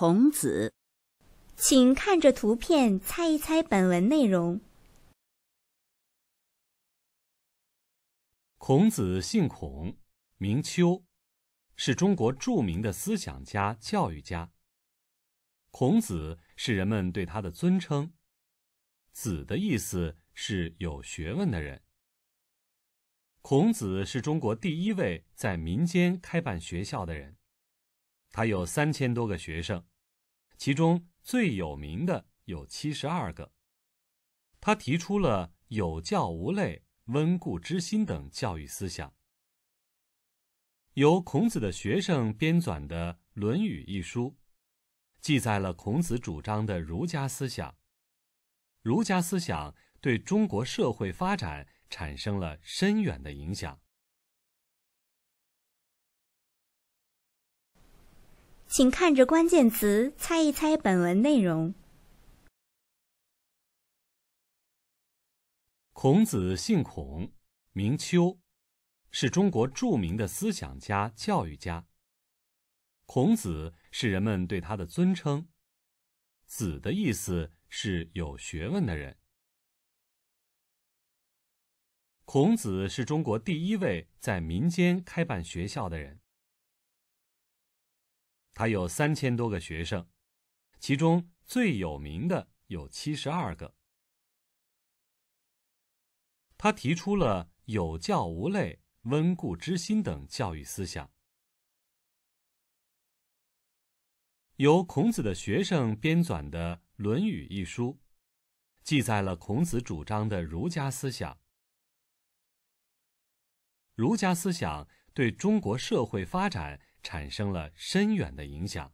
孔子，请看着图片，猜一猜本文内容。孔子姓孔，名丘，是中国著名的思想家、教育家。孔子是人们对他的尊称，“子”的意思是有学问的人。孔子是中国第一位在民间开办学校的人。他有三千多个学生，其中最有名的有七十二个。他提出了“有教无类”“温故知新”等教育思想。由孔子的学生编纂的《论语》一书，记载了孔子主张的儒家思想。儒家思想对中国社会发展产生了深远的影响。请看着关键词，猜一猜本文内容。孔子姓孔，名丘，是中国著名的思想家、教育家。孔子是人们对他的尊称，“子”的意思是有学问的人。孔子是中国第一位在民间开办学校的人。还有三千多个学生，其中最有名的有七十二个。他提出了“有教无类”“温故知新”等教育思想。由孔子的学生编纂的《论语》一书，记载了孔子主张的儒家思想。儒家思想对中国社会发展。产生了深远的影响。